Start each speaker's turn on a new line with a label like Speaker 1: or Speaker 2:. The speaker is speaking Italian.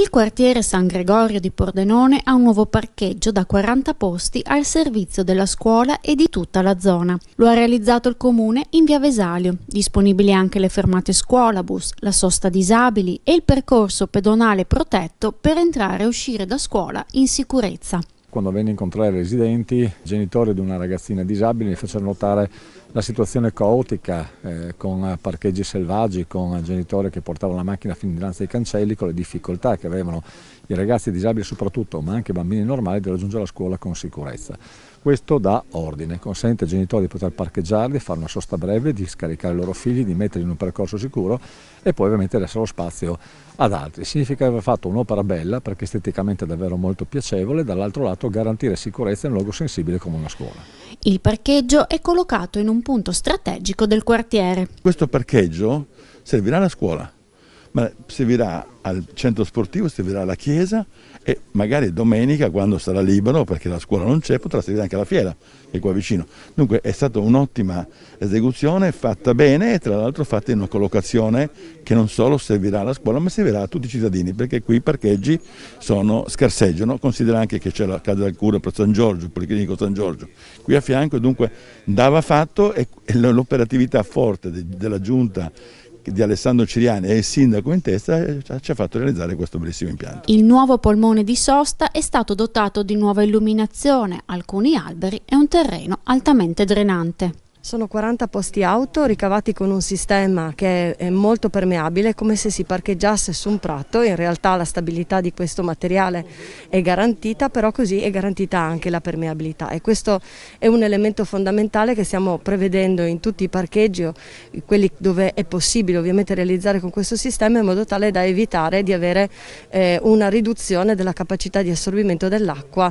Speaker 1: Il quartiere San Gregorio di Pordenone ha un nuovo parcheggio da 40 posti al servizio della scuola e di tutta la zona. Lo ha realizzato il comune in via Vesalio. Disponibili anche le fermate scuolabus, la sosta disabili e il percorso pedonale protetto per entrare e uscire da scuola in sicurezza.
Speaker 2: Quando venne a incontrare i residenti, i genitori di una ragazzina disabile mi fecero notare la situazione caotica eh, con parcheggi selvaggi, con genitori che portavano la macchina fin dinanzi ai cancelli, con le difficoltà che avevano i ragazzi disabili soprattutto, ma anche i bambini normali, di raggiungere la scuola con sicurezza. Questo dà ordine, consente ai genitori di poter parcheggiarli, fare una sosta breve, di scaricare i loro figli, di metterli in un percorso sicuro e poi ovviamente lasciare lo spazio ad altri. Significa aver fatto un'opera bella perché esteticamente è davvero molto piacevole, dall'altro lato mandato garantire sicurezza in un luogo sensibile come una scuola.
Speaker 1: Il parcheggio è collocato in un punto strategico del quartiere.
Speaker 3: Questo parcheggio servirà alla scuola ma servirà al centro sportivo, servirà alla chiesa e magari domenica quando sarà libero, perché la scuola non c'è, potrà servire anche alla fiera che è qua vicino. Dunque è stata un'ottima esecuzione fatta bene e tra l'altro fatta in una collocazione che non solo servirà alla scuola ma servirà a tutti i cittadini perché qui i parcheggi sono, scarseggiano, considera anche che c'è la casa del cura per San Giorgio, il Policlinico San Giorgio qui a fianco e dunque dava fatto e l'operatività forte della giunta di Alessandro Ciriani e il sindaco in testa eh, ci ha fatto realizzare questo bellissimo impianto.
Speaker 1: Il nuovo polmone di sosta è stato dotato di nuova illuminazione, alcuni alberi e un terreno altamente drenante. Sono 40 posti auto ricavati con
Speaker 4: un sistema che è molto permeabile, come se si parcheggiasse su un prato, in realtà la stabilità di questo materiale è garantita, però così è garantita anche la permeabilità e questo è un elemento fondamentale che stiamo prevedendo in tutti i parcheggi, quelli dove è possibile ovviamente realizzare con questo sistema in modo tale da evitare di avere eh, una riduzione della capacità di assorbimento dell'acqua.